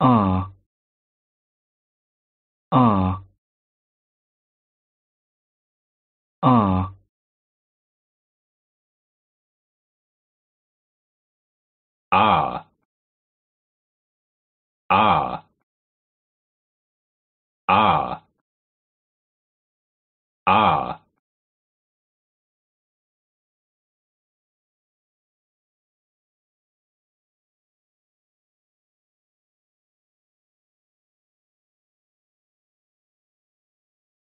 are are are are are are are